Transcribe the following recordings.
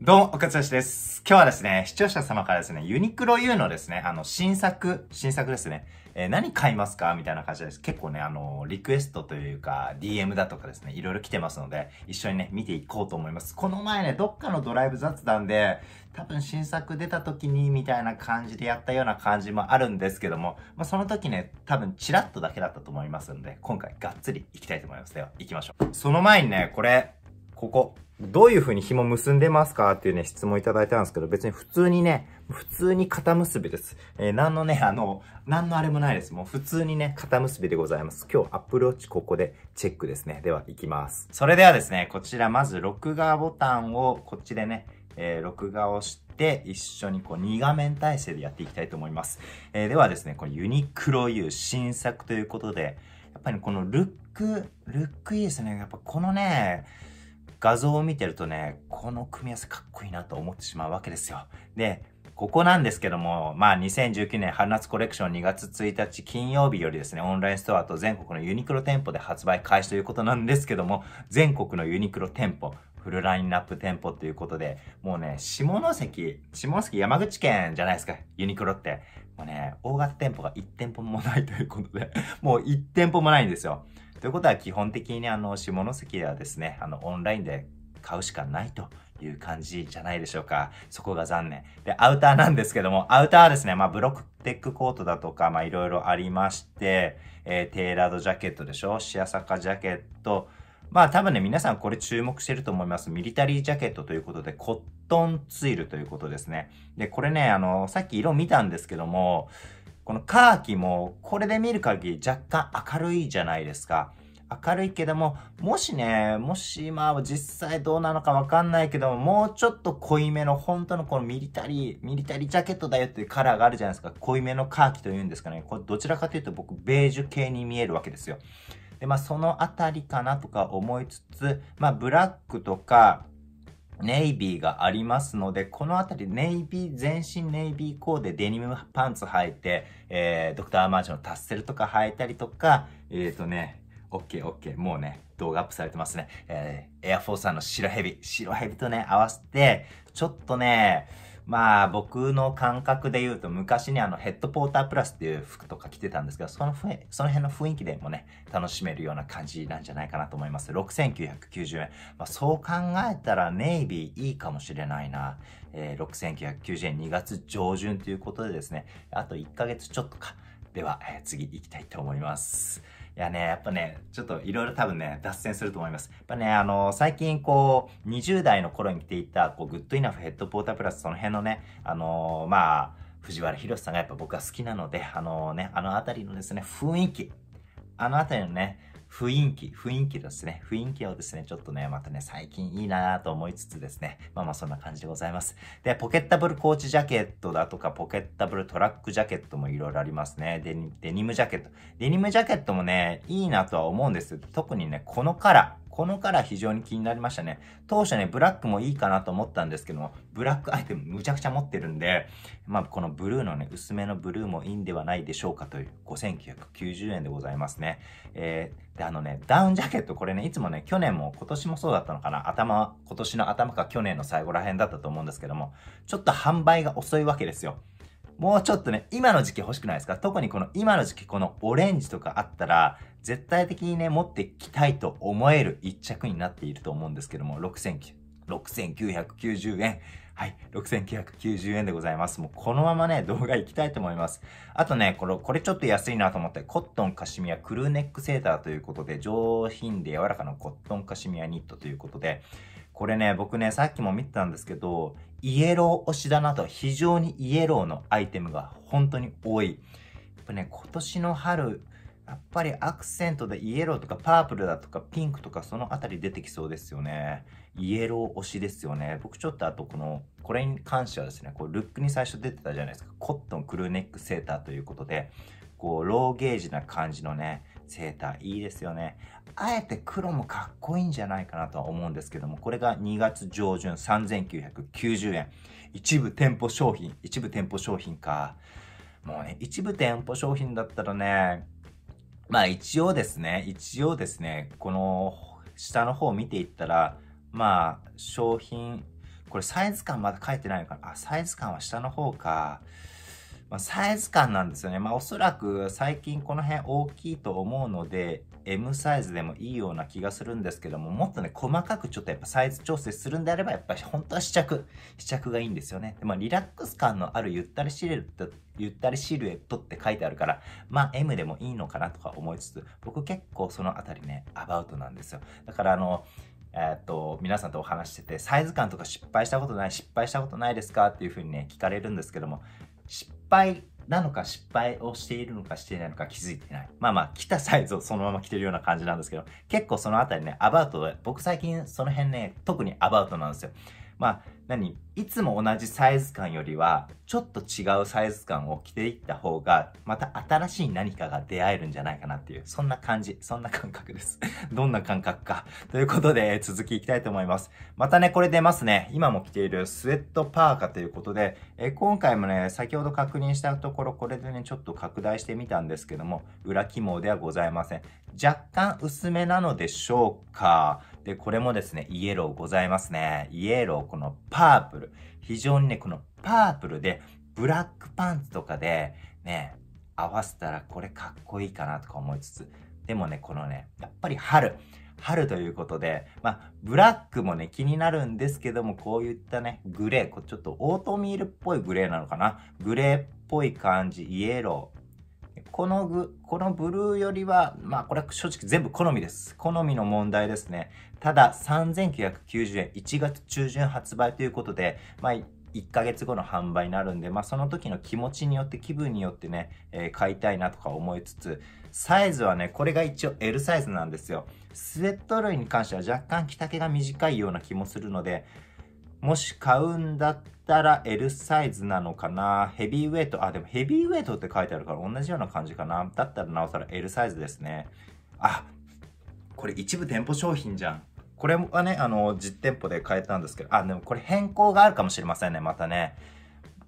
どうも、おかつよしです。今日はですね、視聴者様からですね、ユニクロ U のですね、あの、新作、新作ですね、えー、何買いますかみたいな感じです。結構ね、あの、リクエストというか、DM だとかですね、いろいろ来てますので、一緒にね、見ていこうと思います。この前ね、どっかのドライブ雑談で、多分新作出た時に、みたいな感じでやったような感じもあるんですけども、まあ、その時ね、多分チラッとだけだったと思いますので、今回がっつりいきたいと思います。では、行きましょう。その前にね、これ、ここ、どういう風に紐結んでますかっていうね、質問いただいたんですけど、別に普通にね、普通に肩結びです。えー、なんのね、あの、なんのあれもないです。もう普通にね、肩結びでございます。今日アプローチここでチェックですね。では、行きます。それではですね、こちらまず録画ボタンをこっちでね、えー、録画をして、一緒にこう2画面体制でやっていきたいと思います。えー、ではですね、このユニクロ U 新作ということで、やっぱりこのルック、ルックいいですね。やっぱこのね、画像を見てるとね、この組み合わせかっこいいなと思ってしまうわけですよ。で、ここなんですけども、まあ2019年春夏コレクション2月1日金曜日よりですね、オンラインストアと全国のユニクロ店舗で発売開始ということなんですけども、全国のユニクロ店舗、フルラインナップ店舗ということで、もうね、下関、下関山口県じゃないですか、ユニクロって。もうね、大型店舗が1店舗もないということで、もう1店舗もないんですよ。ということは基本的にあの下関ではですねあのオンラインで買うしかないという感じじゃないでしょうか。そこが残念。で、アウターなんですけども、アウターはですね、まあブロックテックコートだとか、まあいろいろありまして、えー、テーラードジャケットでしょシアサカジャケット。まあ多分ね、皆さんこれ注目してると思います。ミリタリージャケットということで、コットンツイルということですね。で、これね、あの、さっき色見たんですけども、このカーキも、これで見る限り若干明るいじゃないですか。明るいけども、もしね、もしまあ実際どうなのかわかんないけども、もうちょっと濃いめの、本当のこのミリタリー、ミリタリージャケットだよっていうカラーがあるじゃないですか。濃いめのカーキというんですかね。これどちらかというと僕、ベージュ系に見えるわけですよ。で、まあそのあたりかなとか思いつつ、まあブラックとか、ネイビーがありますので、このあたりネイビー、全身ネイビーコーデ、デニムパンツ履いて、えー、ドクターマージョンのタッセルとか履いたりとか、えっ、ー、とね、オッケーオッケー、もうね、動画アップされてますね。えー、エアフォーサーの白蛇、白蛇とね、合わせて、ちょっとね、まあ僕の感覚で言うと昔にあのヘッドポータープラスっていう服とか着てたんですどそのその辺の雰囲気でもね、楽しめるような感じなんじゃないかなと思います。6990円。まあ、そう考えたらネイビーいいかもしれないな。えー、6990円2月上旬ということでですね、あと1ヶ月ちょっとか。では、えー、次行きたいと思います。いやね、やっぱね、ちょっといろいろ多分ね、脱線すると思います。やっぱね、あのー、最近こう、20代の頃に着ていた、こう、グッドイナフヘッドポータープラス、その辺のね、あのー、まあ、藤原宏さんがやっぱ僕は好きなので、あのー、ね、あの辺りのですね、雰囲気、あの辺りのね、雰囲気、雰囲気ですね。雰囲気をですね、ちょっとね、またね、最近いいなと思いつつですね。まあまあそんな感じでございます。で、ポケッタブルコーチジャケットだとか、ポケッタブルトラックジャケットもいろいろありますね。デデニムジャケット。デニムジャケットもね、いいなとは思うんです。特にね、このカラー。このカラー非常に気になりましたね。当初ね、ブラックもいいかなと思ったんですけども、ブラックアイテムむちゃくちゃ持ってるんで、まあ、このブルーのね、薄めのブルーもいいんではないでしょうかという、5990円でございますね。えー、で、あのね、ダウンジャケット、これね、いつもね、去年も今年もそうだったのかな、頭、今年の頭か去年の最後ら辺だったと思うんですけども、ちょっと販売が遅いわけですよ。もうちょっとね、今の時期欲しくないですか特にこの今の時期このオレンジとかあったら、絶対的にね、持ってきたいと思える一着になっていると思うんですけども、6990円。はい、6990円でございます。もうこのままね、動画行きたいと思います。あとね、これ、これちょっと安いなと思って、コットンカシミヤクルーネックセーターということで、上品で柔らかなコットンカシミヤニットということで、これね、僕ね、さっきも見てたんですけど、イエロー推しだなと、非常にイエローのアイテムが本当に多い。やっぱね、今年の春、やっぱりアクセントでイエローとかパープルだとかピンクとかそのあたり出てきそうですよね。イエロー推しですよね。僕ちょっとあとこの、これに関してはですね、こうルックに最初出てたじゃないですか。コットンクルーネックセーターということで、こうローゲージな感じのね、セーターいいですよね。あえて黒もかっこいいんじゃないかなとは思うんですけども、これが2月上旬3990円。一部店舗商品、一部店舗商品か。もうね、一部店舗商品だったらね、まあ一応ですね、一応ですね、この下の方を見ていったら、まあ商品、これサイズ感まだ書いてないのかなあ、サイズ感は下の方か。まあ、サイズ感なんですよね。まあ、おそらく最近この辺大きいと思うので、M サイズでもいいような気がするんですけども、もっとね、細かくちょっとやっぱサイズ調整するんであれば、やっぱり本当は試着、試着がいいんですよね。でまあ、リラックス感のあるゆったりシルエット、ゆったりシルエットって書いてあるから、まあ M でもいいのかなとか思いつつ、僕結構そのあたりね、アバウトなんですよ。だからあの、えっと、皆さんとお話してて、サイズ感とか失敗したことない、失敗したことないですかっていうふうにね、聞かれるんですけども、失敗なのか失敗をしているのかしていないのか気づいてない。まあまあ、来たサイズをそのまま着てるような感じなんですけど、結構そのあたりね、アバウトで、僕最近その辺ね、特にアバウトなんですよ。まあ、何いつも同じサイズ感よりは、ちょっと違うサイズ感を着ていった方が、また新しい何かが出会えるんじゃないかなっていう、そんな感じ、そんな感覚です。どんな感覚か。ということで、続きいきたいと思います。またね、これ出ますね。今も着ているスウェットパーカということで、え今回もね、先ほど確認したところ、これでね、ちょっと拡大してみたんですけども、裏起毛ではございません。若干薄めなのでしょうか。で、これもですね、イエローございますね。イエロー、このパープル。非常にね、このパープルで、ブラックパンツとかで、ね、合わせたらこれかっこいいかなとか思いつつ、でもね、このね、やっぱり春。春ということで、まあ、ブラックもね、気になるんですけども、こういったね、グレー、こちょっとオートミールっぽいグレーなのかな。グレーっぽい感じ、イエロー、このぐ、このブルーよりは、まあこれは正直全部好みです。好みの問題ですね。ただ、3990円、1月中旬発売ということで、まあ1ヶ月後の販売になるんで、まあ、その時の気持ちによって気分によってね、えー、買いたいなとか思いつつサイズはねこれが一応 L サイズなんですよスウェット類に関しては若干着丈が短いような気もするのでもし買うんだったら L サイズなのかなヘビーウェイト。あ、でもヘビーウェイトって書いてあるから同じような感じかな。だったらなおさら L サイズですね。あ、これ一部店舗商品じゃん。これはね、あの、実店舗で買えたんですけど、あ、でもこれ変更があるかもしれませんね、またね。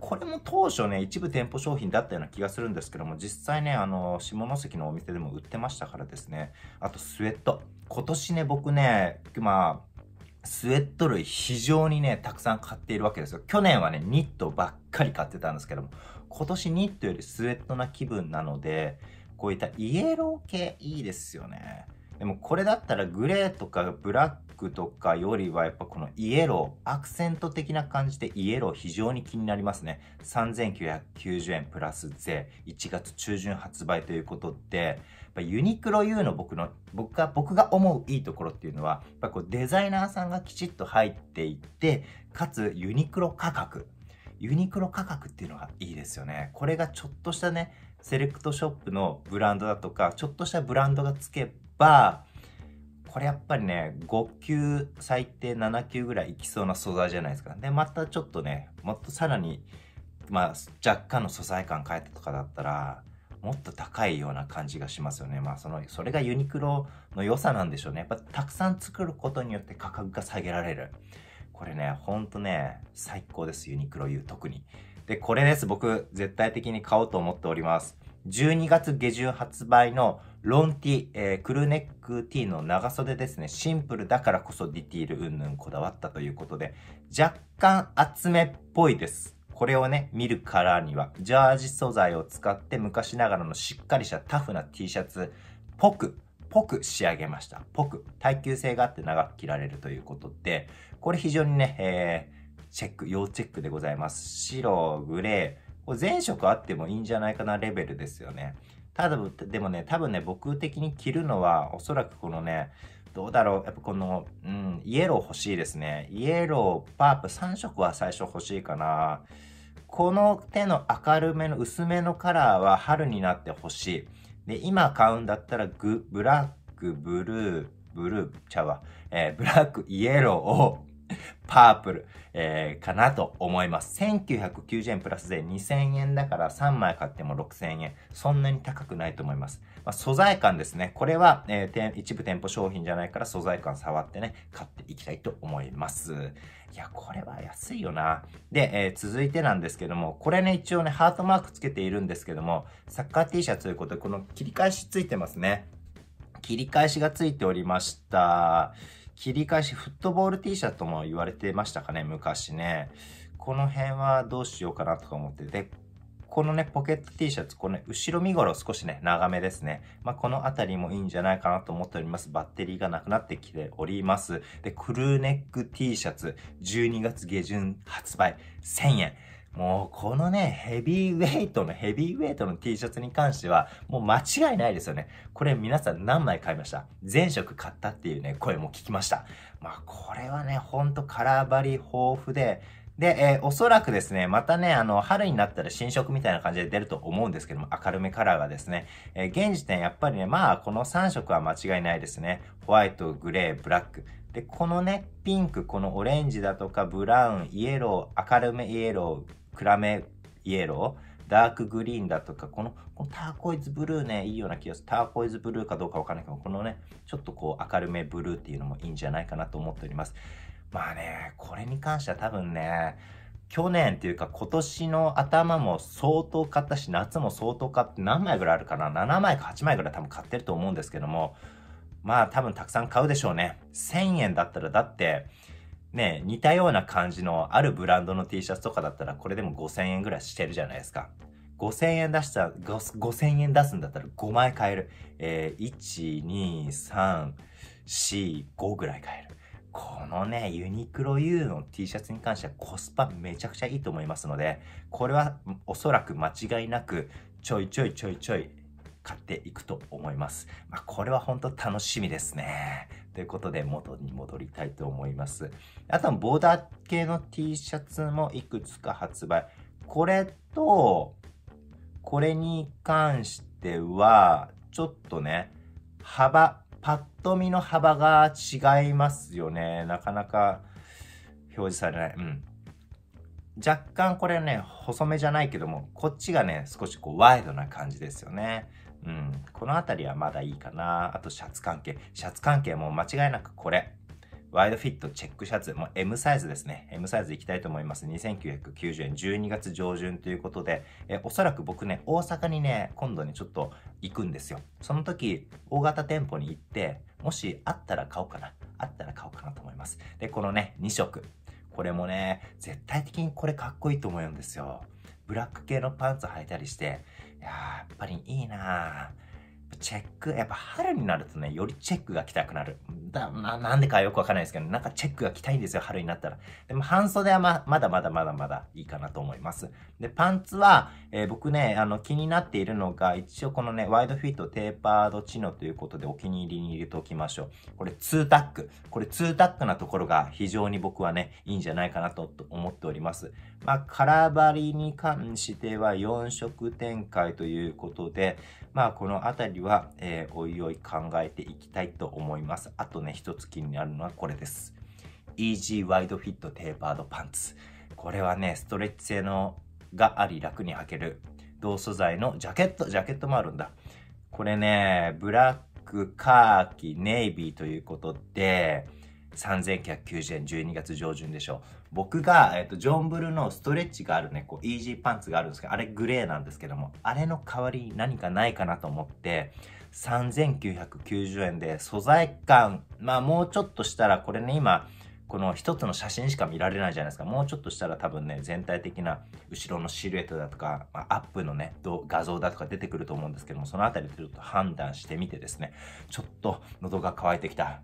これも当初ね、一部店舗商品だったような気がするんですけども、実際ね、あの、下関のお店でも売ってましたからですね。あと、スウェット。今年ね、僕ね、まあ、スウェット類非常にね、たくさん買っているわけですよ。去年はね、ニットばっかり買ってたんですけども、今年ニットよりスウェットな気分なので、こういったイエロー系いいですよね。でもこれだったらグレーとかブラッ服とかよりはやっぱこのイエロー、アクセント的な感じでイエロー非常に気になりますね。3990円プラス税、1月中旬発売ということで、ユニクロ U の僕の、僕が、僕が思ういいところっていうのは、やっぱこうデザイナーさんがきちっと入っていって、かつユニクロ価格、ユニクロ価格っていうのがいいですよね。これがちょっとしたね、セレクトショップのブランドだとか、ちょっとしたブランドがつけば、これやっぱりね、5級、最低7級ぐらいいきそうな素材じゃないですか。で、またちょっとね、もっとさらに、まあ、若干の素材感変えたとかだったら、もっと高いような感じがしますよね。まあ、その、それがユニクロの良さなんでしょうね。やっぱたくさん作ることによって価格が下げられる。これね、ほんとね、最高です。ユニクロ U 特に。で、これです。僕、絶対的に買おうと思っております。12月下旬発売のロンティ、えー、クルーネックティーの長袖ですね。シンプルだからこそディティールうんぬんこだわったということで、若干厚めっぽいです。これをね、見るからには、ジャージ素材を使って昔ながらのしっかりしたタフな T シャツぽく、ぽく仕上げました。ぽく。耐久性があって長く着られるということで、これ非常にね、えー、チェック、要チェックでございます。白、グレー、全色あってもいいんじゃないかなレベルですよね。ただ、でもね、多分ね、僕的に着るのは、おそらくこのね、どうだろうやっぱこの、うん、イエロー欲しいですね。イエロー、パープ、3色は最初欲しいかな。この手の明るめの薄めのカラーは春になってほしい。で、今買うんだったらグ、ブラック、ブルー、ブルーちゃうわ、えー、ブラック、イエローを パープル、えー、かなと思います。1990円プラスで2000円だから3枚買っても6000円。そんなに高くないと思います。まあ、素材感ですね。これは、えー、一部店舗商品じゃないから素材感触ってね、買っていきたいと思います。いや、これは安いよな。で、えー、続いてなんですけども、これね、一応ね、ハートマークつけているんですけども、サッカー T シャツということで、この切り返しついてますね。切り返しがついておりました。切り返し、フットボール T シャツとも言われてましたかね、昔ね。この辺はどうしようかなとか思って。で、このね、ポケット T シャツ、この、ね、後ろ身頃少しね、長めですね。まあ、この辺りもいいんじゃないかなと思っております。バッテリーがなくなってきております。で、クルーネック T シャツ、12月下旬発売、1000円。もうこのね、ヘビーウェイトの、ヘビーウェイトの T シャツに関しては、もう間違いないですよね。これ皆さん何枚買いました全色買ったっていうね、声も聞きました。まあこれはね、ほんとカラーバリ豊富で、で、えー、おそらくですね、またね、あの、春になったら新色みたいな感じで出ると思うんですけども、明るめカラーがですね、えー、現時点やっぱりね、まあ、この3色は間違いないですね。ホワイト、グレー、ブラック。で、このね、ピンク、このオレンジだとか、ブラウン、イエロー、明るめイエロー、暗めイエロー、ダークグリーンだとか、このこのターコイズブルーね、いいような気がする。ターコイズブルーかどうかわからないけど、このね、ちょっとこう明るめブルーっていうのもいいんじゃないかなと思っております。まあね、これに関しては多分ね、去年っていうか今年の頭も相当買ったし、夏も相当買って何枚ぐらいあるかな ?7 枚か8枚ぐらい多分買ってると思うんですけども、まあ多分たくさん買うでしょうね。1000円だったらだって、ね、似たような感じのあるブランドの T シャツとかだったらこれでも5000円ぐらいしてるじゃないですか。5000円出したら、5000円出すんだったら5枚買える。えー、1、2、3、4、5ぐらい買える。このね、ユニクロ U の T シャツに関してはコスパめちゃくちゃいいと思いますので、これはおそらく間違いなくちょいちょいちょいちょい買っていくと思います。まあ、これは本当楽しみですね。ということで、元に戻りたいと思います。あとはボーダー系の T シャツもいくつか発売。これと、これに関しては、ちょっとね、幅、パッと見の幅が違いますよね。なかなか表示されない。うん。若干これね、細めじゃないけども、こっちがね、少しこうワイドな感じですよね。うん、この辺りはまだいいかな。あとシャツ関係。シャツ関係も間違いなくこれ。ワイドフィットチェックシャツ、もう M サイズですね。M サイズいきたいと思います。2990円、12月上旬ということで、えおそらく僕ね、大阪にね、今度にちょっと行くんですよ。その時、大型店舗に行って、もしあったら買おうかな。あったら買おうかなと思います。で、このね、2色。これもね、絶対的にこれかっこいいと思うんですよ。ブラック系のパンツ履いたりして、いややっぱりいいなぁ。チェック、やっぱ春になるとね、よりチェックが着たくなる。だななんでかよくわかんないですけど、なんかチェックが着たいんですよ、春になったら。でも半袖はままだまだまだまだいいかなと思います。で、パンツは、えー、僕ね、あの気になっているのが、一応このね、ワイドフィットテーパードチノということでお気に入りに入れておきましょう。これ2タック。これ2タックなところが非常に僕はね、いいんじゃないかなと思っております。まあ、空張りに関しては4色展開ということで、まあ、この辺りりは、えー、おいおい考えていきたいと思います。あとね、一つ気になるのはこれです。EG ワイドフィットテーパードパンツ。これはね、ストレッチ性のがあり楽に履ける。同素材のジャケット、ジャケットもあるんだ。これね、ブラック、カーキ、ネイビーということで、3990円12月上旬でしょう。僕が、えっ、と、ジョンブルのストレッチがあるね、こう、イージーパンツがあるんですけど、あれグレーなんですけども、あれの代わりに何かないかなと思って、3990円で、素材感、まあもうちょっとしたら、これね、今、この一つの写真しか見られないじゃないですか。もうちょっとしたら多分ね、全体的な後ろのシルエットだとか、まあ、アップのね、画像だとか出てくると思うんですけども、そのあたりちょっと判断してみてですね、ちょっと喉が渇いてきた。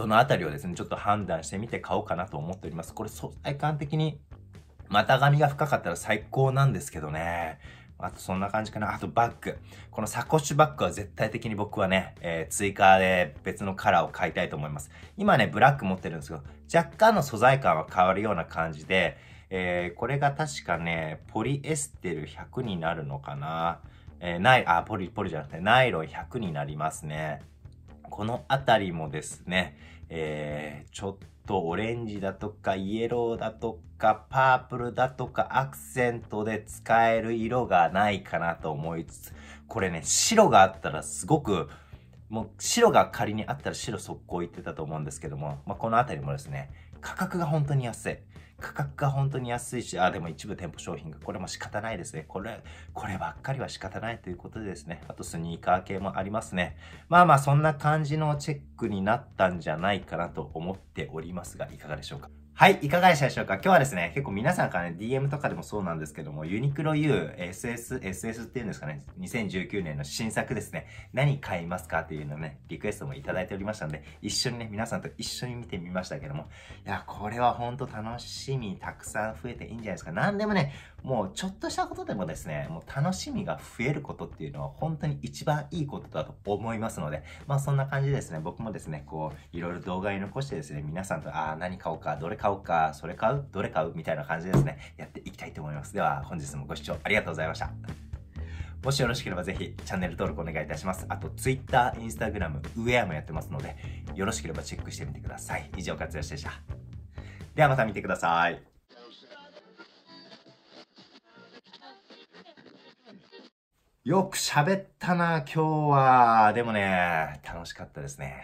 そのあたりをですね、ちょっと判断してみて買おうかなと思っております。これ、素材感的に、股上が深かったら最高なんですけどね。あとそんな感じかな。あとバッグ。このサコッシュバッグは絶対的に僕はね、えー、追加で別のカラーを買いたいと思います。今ね、ブラック持ってるんですけど、若干の素材感は変わるような感じで、えー、これが確かね、ポリエステル100になるのかな。えー、ない、あ、ポリ、ポリじゃなくて、ナイロン100になりますね。この辺りもですね、えー、ちょっとオレンジだとかイエローだとかパープルだとかアクセントで使える色がないかなと思いつつ、これね、白があったらすごく、もう白が仮にあったら白速攻いってたと思うんですけども、まあ、この辺りもですね、価格が本当に安い。価格が本当に安いし、あ、でも一部店舗商品が、これも仕方ないですね。これ、こればっかりは仕方ないということでですね。あとスニーカー系もありますね。まあまあ、そんな感じのチェックになったんじゃないかなと思っておりますが、いかがでしょうか。はい、いかがでしたでしょうか今日はですね、結構皆さんからね、DM とかでもそうなんですけども、ユニクロ U、SS、SS っていうんですかね、2019年の新作ですね、何買いますかっていうのね、リクエストもいただいておりましたので、一緒にね、皆さんと一緒に見てみましたけども、いや、これはほんと楽しみたくさん増えていいんじゃないですか。何でもね、もうちょっとしたことでもですね、もう楽しみが増えることっていうのは本当に一番いいことだと思いますので、まあそんな感じですね、僕もですね、こう、いろいろ動画に残してですね、皆さんと、ああ、何買おうか、どれ買おうか、買うか、それ買うどれ買うみたいな感じですね。やっていきたいと思います。では、本日もご視聴ありがとうございました。もしよろしければぜひチャンネル登録お願いいたします。あと Twitter、Instagram、ウェアもやってますので、よろしければチェックしてみてください。以上、活用でした。ではまた見てください。よく喋ったな、今日は。でもね、楽しかったですね。